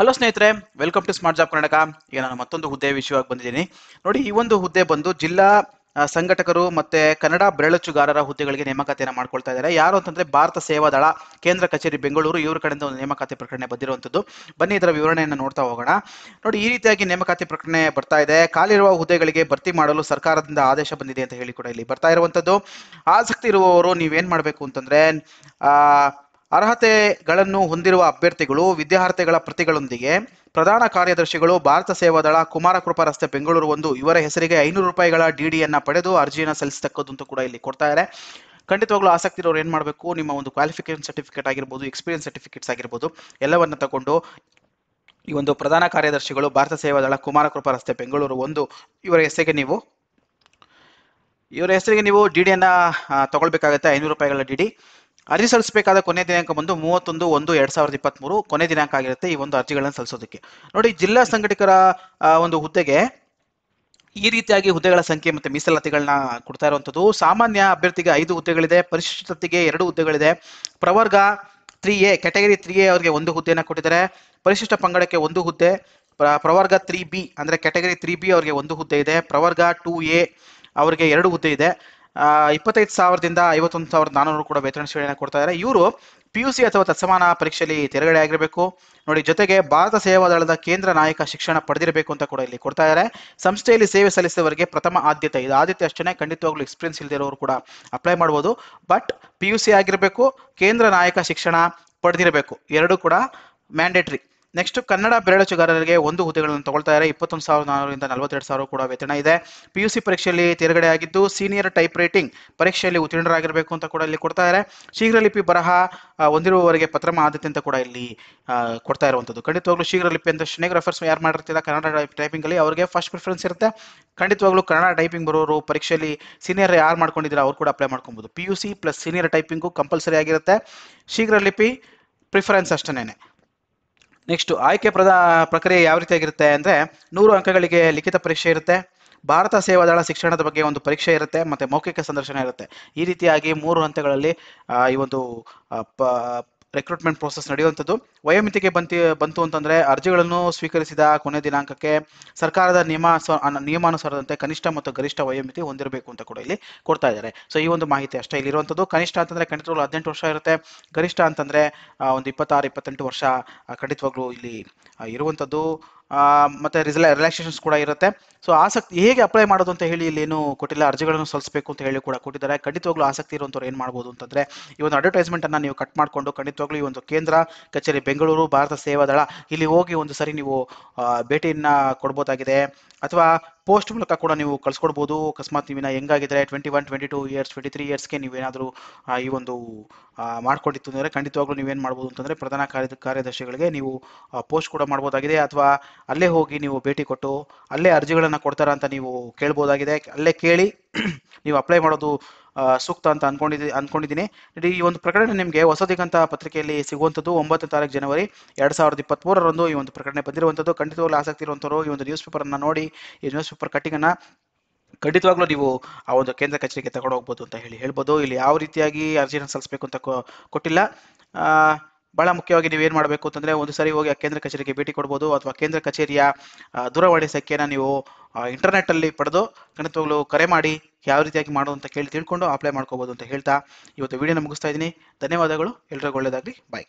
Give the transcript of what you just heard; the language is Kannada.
ಹಲೋ ಸ್ನೇಹಿತರೆ welcome to smart job Karnataka ಈಗ ನಾನು ಮತ್ತೊಂದು ಹುದ್ದೆ ವಿಷಯವಾಗಿ ಬಂದಿದ್ದೀನಿ ನೋಡಿ ಈ ಒಂದು ಹುದ್ದೆ ಬಂದು ಜಿಲ್ಲಾ ಸಂಘಟಕರು ಮತ್ತು ಕನ್ನಡ ಬೆರಳಚ್ಚುಗಾರರ ಹುದ್ದೆಗಳಿಗೆ ನೇಮಕಾತಿಯನ್ನು ಮಾಡ್ಕೊಳ್ತಾ ಇದ್ದಾರೆ ಯಾರು ಅಂತಂದ್ರೆ ಭಾರತ ಸೇವಾ ದಳ ಕೇಂದ್ರ ಕಚೇರಿ ಬೆಂಗಳೂರು ಇವರ ಕಡೆಯಿಂದ ಒಂದು ನೇಮಕಾತಿ ಪ್ರಕಟಣೆ ಬಂದಿರುವಂಥದ್ದು ಬನ್ನಿ ಇದರ ವಿವರಣೆಯನ್ನು ನೋಡ್ತಾ ಹೋಗೋಣ ನೋಡಿ ಈ ರೀತಿಯಾಗಿ ನೇಮಕಾತಿ ಪ್ರಕಟಣೆ ಬರ್ತಾ ಇದೆ ಖಾಲಿರುವ ಹುದ್ದೆಗಳಿಗೆ ಭರ್ತಿ ಮಾಡಲು ಸರ್ಕಾರದಿಂದ ಆದೇಶ ಬಂದಿದೆ ಅಂತ ಹೇಳಿ ಕೂಡ ಇಲ್ಲಿ ಬರ್ತಾ ಇರುವಂಥದ್ದು ಆಸಕ್ತಿ ಇರುವವರು ನೀವೇನು ಮಾಡಬೇಕು ಅಂತಂದ್ರೆ ಆ ಅರ್ಹತೆಗಳನ್ನು ಹೊಂದಿರುವ ಅಭ್ಯರ್ಥಿಗಳು ವಿದ್ಯಾರ್ಥಿಗಳ ಪ್ರತಿಗಳೊಂದಿಗೆ ಪ್ರಧಾನ ಕಾರ್ಯದರ್ಶಿಗಳು ಭಾರತ ಸೇವಾದಳ ಕುಮಾರಕೃಪಾ ರಸ್ತೆ ಬೆಂಗಳೂರು ಒಂದು ಇವರ ಹೆಸರಿಗೆ ಐನೂರು ರೂಪಾಯಿಗಳ ಡಿಡಿಯನ್ನು ಪಡೆದು ಅರ್ಜಿಯನ್ನು ಸಲ್ಲಿಸತಕ್ಕದ್ದು ಕೂಡ ಇಲ್ಲಿ ಕೊಡ್ತಾ ಇದ್ದಾರೆ ಖಂಡಿತವಾಗ್ಲೂ ಆಸಕ್ತಿ ಇರೋರು ಏನು ಮಾಡಬೇಕು ನಿಮ್ಮ ಒಂದು ಕ್ವಾಲಿಫಿಕೇಶನ್ ಸರ್ಟಿಫಿಕೇಟ್ ಆಗಿರ್ಬೋದು ಎಕ್ಸ್ಪೀರಿಯನ್ಸ್ ಸರ್ಟಿಫಿಕೇಟ್ಸ್ ಆಗಿರ್ಬೋದು ಎಲ್ಲವನ್ನು ತಗೊಂಡು ಈ ಒಂದು ಪ್ರಧಾನ ಕಾರ್ಯದರ್ಶಿಗಳು ಭಾರತ ಸೇವಾದಳ ಕುಮಾರಕೃಪಾ ರಸ್ತೆ ಬೆಂಗಳೂರು ಒಂದು ಇವರ ಹೆಸರಿಗೆ ನೀವು ಇವರ ಹೆಸರಿಗೆ ನೀವು ಡಿ ಡಿಯನ್ನು ತಗೊಳ್ಬೇಕಾಗತ್ತೆ ಐನೂರು ರೂಪಾಯಿಗಳ ಡಿ ಡಿ ಅರ್ಜಿ ಸಲ್ಲಿಸಬೇಕಾದ ಕೊನೆ ದಿನಾಂಕ ಬಂದು ಮೂವತ್ತೊಂದು ಒಂದು ಎರಡ್ ಸಾವಿರದ ಮೂರು ಕೊನೆ ದಿನಾಂಕ ಆಗಿರುತ್ತೆ ಈ ಒಂದು ಅರ್ಜಿಗಳನ್ನು ಸಲ್ಲಿಸೋದಕ್ಕೆ ನೋಡಿ ಜಿಲ್ಲಾ ಸಂಘಟಕರ ಒಂದು ಹುದ್ದೆಗೆ ಈ ರೀತಿಯಾಗಿ ಹುದ್ದೆಗಳ ಸಂಖ್ಯೆ ಮತ್ತು ಮೀಸಲಾತಿಗಳನ್ನ ಕೊಡ್ತಾ ಇರುವಂಥದ್ದು ಸಾಮಾನ್ಯ ಅಭ್ಯರ್ಥಿಗೆ ಐದು ಹುದ್ದೆಗಳಿದೆ ಪರಿಶಿಷ್ಟತೆಗೆ ಎರಡು ಹುದ್ದೆಗಳಿದೆ ಪ್ರವರ್ಗ three A category three A ಅವರಿಗೆ ಒಂದು ಹುದ್ದೆಯನ್ನು ಕೊಟ್ಟಿದ್ದಾರೆ ಪರಿಶಿಷ್ಟ ಪಂಗಡಕ್ಕೆ ಒಂದು ಹುದ್ದೆ ಪ್ರವರ್ಗ ತ್ರೀ ಬಿ ಅಂದರೆ ಕ್ಯಾಟಗರಿ ತ್ರೀ ಬಿ ಅವರಿಗೆ ಒಂದು ಹುದ್ದೆ ಇದೆ ಪ್ರವರ್ಗ ಟೂ ಎ ಅವರಿಗೆ ಎರಡು ಹುದ್ದೆ ಇದೆ ಇಪ್ಪತ್ತೈದು ಸಾವಿರದಿಂದ ಐವತ್ತೊಂದು ಸಾವಿರದ ನಾನ್ನೂರು ಕೂಡ ವೇತನ ಶ್ರೇಣಿಯನ್ನು ಕೊಡ್ತಾ ಇದ್ದಾರೆ ಇವರು ಪಿ ಯು ಸಿ ಅಥವಾ ತತ್ಸಮಾನ ಪರೀಕ್ಷೆಯಲ್ಲಿ ತೆರಗಡೆ ಆಗಿರಬೇಕು ನೋಡಿ ಜೊತೆಗೆ ಭಾರತ ಸೇವಾ ದಳದ ಕೇಂದ್ರ ನಾಯಕ ಶಿಕ್ಷಣ ಪಡೆದಿರಬೇಕು ಅಂತ ಕೂಡ ಇಲ್ಲಿ ಕೊಡ್ತಾ ಇದ್ದಾರೆ ಸಂಸ್ಥೆಯಲ್ಲಿ ಸೇವೆ ಸಲ್ಲಿಸಿದವರಿಗೆ ಪ್ರಥಮ ಆದ್ಯತೆ ಇದು ಆದ್ಯತೆ ಅಷ್ಟೇ ಖಂಡಿತವಾಗ್ಲೂ ಎಕ್ಸ್ಪೀರಿಯನ್ಸ್ ಇಲ್ಲದಿರೋರು ಕೂಡ ಅಪ್ಲೈ ಮಾಡ್ಬೋದು ಬಟ್ ಪಿ ಯು ಸಿ ಆಗಿರಬೇಕು ಕೇಂದ್ರ ನಾಯಕ ಶಿಕ್ಷಣ ಪಡೆದಿರಬೇಕು ಎರಡೂ ಕೂಡ ಮ್ಯಾಂಡೇಟ್ರಿ ನೆಕ್ಸ್ಟ್ ಕನ್ನಡ ಬೆರಳಚುಗಾರರಿಗೆ ಒಂದು ಹುದ್ದೆಗಳನ್ನು ಇದ್ದಾರೆ ಇಪ್ಪತ್ತೊಂದು ಸಾವಿರದ ನಾನೂರಿಂದ ನಲವತ್ತೆರಡು ಸಾವಿರ ಕೂಡ ವೇತನ ಇದೆ ಪಿ ಯು ಸಿ ಪರೀಕ್ಷೆಯಲ್ಲಿ ತೇರ್ಗಡೆ ಆಗಿದ್ದು ಸೀನಿಯರ್ ಟೈಪ್ ರೈಟಿಂಗ್ ಪರೀಕ್ಷೆಯಲ್ಲಿ ಉತ್ತೀರ್ಣರಾಗಿರಬೇಕು ಅಂತ ಕೂಡ ಇಲ್ಲಿ ಕೊಡ್ತಾ ಇದ್ದಾರೆ ಶೀಘ್ರ ಲಿಪಿ ಬರಹ ಹೊಂದಿರುವವರಿಗೆ ಪತ್ರ ಆದ್ಯತೆ ಅಂತ ಕೂಡ ಇಲ್ಲಿ ಕೊಡ್ತಾ ಇರುವಂಥದ್ದು ಖಂಡಿತವಾಗ್ಲೂ ಶೀಘ್ರ ಲಿಪಿ ಅಂತ ರೆಫರ್ಸ್ ಯಾರು ಮಾಡಿರ್ತಿಲ್ಲ ಕನ್ನಡ ಟೈಪಿಂಗ್ ಅಲ್ಲಿ ಅವರಿಗೆ ಫಸ್ಟ್ ಪ್ರಿಫರೆನ್ಸ್ ಇರುತ್ತೆ ಖಂಡಿತವಾಗ್ಲೂ ಕನ್ನಡ ಟೈಪಿಂಗ್ ಬರೋರು ಪರೀಕ್ಷೆಯಲ್ಲಿ ಸೀನಿಯರ್ ಯಾರು ಮಾಡ್ಕೊಂಡಿದ್ದೀರಾ ಅವ್ರು ಕೂಡ ಅಪ್ಲೈ ಮಾಡ್ಕೊಬೋದು P U C plus senior typing compulsory ಆಗಿರುತ್ತೆ ಶೀಘ್ರ ಲಿಪಿ ಪ್ರಿಫರೆನ್ಸ್ ಅಷ್ಟೇನೆ ನೆಕ್ಸ್ಟ್ ಆಯ್ಕೆ ಪ್ರದ ಪ್ರಕ್ರಿಯೆ ಯಾವ ರೀತಿಯಾಗಿರುತ್ತೆ ಅಂದರೆ ನೂರು ಅಂಕಗಳಿಗೆ ಲಿಖಿತ ಪರೀಕ್ಷೆ ಇರುತ್ತೆ ಭಾರತ ಸೇವಾದಳ ಶಿಕ್ಷಣದ ಬಗ್ಗೆ ಒಂದು ಪರೀಕ್ಷೆ ಇರುತ್ತೆ ಮತ್ತು ಮೌಖಿಕ ಸಂದರ್ಶನ ಇರುತ್ತೆ ಈ ರೀತಿಯಾಗಿ ಮೂರು ಹಂತಗಳಲ್ಲಿ ಈ ಒಂದು ಪ ರೆಕ್ರೂಟ್ಮೆಂಟ್ ಪ್ರೋಸೆಸ್ ನಡೆಯುವಂಥದ್ದು ವಯೋಮಿತಿಗೆ ಬಂತಿ ಬಂತು ಅಂತಂದರೆ ಅರ್ಜಿಗಳನ್ನು ಸ್ವೀಕರಿಸಿದ ಕೊನೆ ದಿನಾಂಕಕ್ಕೆ ಸರ್ಕಾರದ ನಿಯಮ ನಿಯಮಾನುಸಾರದಂತೆ ಕನಿಷ್ಠ ಮತ್ತು ಗರಿಷ್ಠ ವಯೋಮಿತಿ ಹೊಂದಿರಬೇಕು ಅಂತ ಕೂಡ ಇಲ್ಲಿ ಕೊಡ್ತಾ ಇದ್ದಾರೆ ಸೊ ಈ ಒಂದು ಮಾಹಿತಿ ಅಷ್ಟೇ ಇಲ್ಲಿರುವಂಥದ್ದು ಕನಿಷ್ಠ ಅಂತಂದರೆ ಖಂಡಿತವಾಗ್ಲೂ ಹದಿನೆಂಟು ವರ್ಷ ಇರುತ್ತೆ ಗರಿಷ್ಠ ಅಂತಂದರೆ ಒಂದು ಇಪ್ಪತ್ತಾರು ಇಪ್ಪತ್ತೆಂಟು ವರ್ಷ ಖಂಡಿತವಾಗ್ಲೂ ಇಲ್ಲಿ ಇರುವಂಥದ್ದು ಮತ್ತು ರಿಲ್ಯಾಕ್ಸೇಷನ್ಸ್ ಕೂಡ ಇರುತ್ತೆ ಸೊ ಆಸಕ್ತಿ ಹೇಗೆ ಅಪ್ಲೈ ಮಾಡೋದು ಅಂತ ಹೇಳಿ ಇಲ್ಲಿ ಏನು ಕೊಟ್ಟಿಲ್ಲ ಅರ್ಜಿಗಳನ್ನು ಸಲ್ಲಿಸಬೇಕು ಅಂತ ಹೇಳಿ ಕೂಡ ಕೊಟ್ಟಿದ್ದಾರೆ ಖಂಡಿತವಾಗ್ಲೂ ಆಸಕ್ತಿ ಇರುವಂಥವ್ರು ಏನು ಮಾಡ್ಬೋದು ಅಂತಂದರೆ ಈ ಒಂದು ಅಡ್ವರ್ಟೈಸ್ಮೆಂಟನ್ನು ನೀವು ಕಟ್ ಮಾಡಿಕೊಂಡು ಖಂಡಿತವಾಗ್ಲೂ ಈ ಒಂದು ಕೇಂದ್ರ ಕಚೇರಿ ಬೆಂಗಳೂರು ಭಾರತ ಸೇವಾದಳ ಇಲ್ಲಿ ಹೋಗಿ ಒಂದು ಸರಿ ನೀವು ಭೇಟಿಯನ್ನು ಕೊಡ್ಬೋದಾಗಿದೆ ಅಥವಾ ಪೋಸ್ಟ್ ಮೂಲಕ ಕೂಡ ನೀವು ಕಳ್ಸ್ಕೊಡ್ಬೋದು ಅಕಸ್ಮಾತ್ ನೀವಿನ ಹೆಂಗಾಗಿದ್ರೆ twenty one twenty two years twenty three ಇಯರ್ಸ್ಗೆ ನೀವೇನಾದರೂ ಈ ಒಂದು ಮಾಡಿಕೊಟ್ಟಿತ್ತು ಅಂದರೆ ಖಂಡಿತವಾಗ್ಲೂ ನೀವೇನು ಮಾಡ್ಬೋದು ಅಂತಂದರೆ ಪ್ರಧಾನ ಕಾರ್ಯ ಕಾರ್ಯದರ್ಶಿಗಳಿಗೆ ನೀವು ಪೋಸ್ಟ್ ಕೂಡ ಮಾಡ್ಬೋದಾಗಿದೆ ಅಥವಾ ಅಲ್ಲೇ ಹೋಗಿ ನೀವು ಭೇಟಿ ಕೊಟ್ಟು ಅಲ್ಲೇ ಅರ್ಜಿಗಳನ್ನು ಕೊಡ್ತಾರ ಅಂತ ನೀವು ಕೇಳ್ಬೋದಾಗಿದೆ ಅಲ್ಲೇ ಕೇಳಿ ನೀವು ಅಪ್ಲೈ ಮಾಡೋದು ಸೂಕ್ತ ಅಂತ ಅನ್ಕೊಂಡಿದ್ದೀನಿ ಅನ್ಕೊಂಡಿದ್ದೀನಿ ಈ ಒಂದು ಪ್ರಕಟಣೆ ನಿಮಗೆ ಹೊಸದಿಗಂತ ಪತ್ರಿಕೆಯಲ್ಲಿ ಸಿಗುವಂಥದ್ದು ಒಂಬತ್ತು ತಾರೀಕು ಜನವರಿ ಎರಡು ಸಾವಿರದ ಇಪ್ಪತ್ತ್ಮೂರರಂದು ಈ ಒಂದು ಪ್ರಕಟಣೆ ಬಂದಿರುವಂಥದ್ದು ಖಂಡಿತವಾಗ್ಲೂ ಆಸಕ್ತಿ ಇರುವಂಥವ್ರು ಈ ಒಂದು ನ್ಯೂಸ್ ಪೇಪರನ್ನು ನೋಡಿ ಈ ನ್ಯೂಸ್ ಪೇಪರ್ ಕಟ್ಟಿಂಗನ್ನು ಖಂಡಿತವಾಗ್ಲೂ ನೀವು ಆ ಒಂದು ಕೇಂದ್ರ ಕಚೇರಿಗೆ ತಗೊಂಡು ಹೋಗ್ಬೋದು ಅಂತ ಹೇಳಿ ಹೇಳ್ಬೋದು ಇಲ್ಲಿ ಯಾವ ರೀತಿಯಾಗಿ ಅರ್ಜಿಯನ್ನು ಸಲ್ಲಿಸಬೇಕು ಅಂತ ಕೊಟ್ಟಿಲ್ಲ ಬಹಳ ಮುಖ್ಯವಾಗಿ ನೀವು ಏನು ಮಾಡಬೇಕು ಅಂತಂದ್ರೆ ಒಂದು ಸಾರಿ ಹೋಗಿ ಆ ಕೇಂದ್ರ ಕಚೇರಿಗೆ ಭೇಟಿ ಕೊಡ್ಬೋದು ಅಥವಾ ಕೇಂದ್ರ ಕಚೇರಿಯ ದೂರವಾಣಿ ಸಂಖ್ಯೆಯನ್ನು ನೀವು ಇಂಟರ್ನೆಟ್ ಅಲ್ಲಿ ಪಡೆದು ಗಣಿತವಾಗ್ಲು ಕರೆ ಮಾಡಿ ಯಾವ ರೀತಿಯಾಗಿ ಮಾಡೋದು ಅಂತ ಕೇಳಿ ತಿಳ್ಕೊಂಡು ಅಪ್ಲೈ ಮಾಡ್ಕೋಬಹುದು ಅಂತ ಹೇಳ್ತಾ ಇವತ್ತು ವಿಡಿಯೋನ ಮುಗಿಸ್ತಾ ಇದ್ದೀನಿ ಧನ್ಯವಾದಗಳು ಎಲ್ರಿಗೂ ಒಳ್ಳೆಯದಾಗಲಿ ಬಾಯ್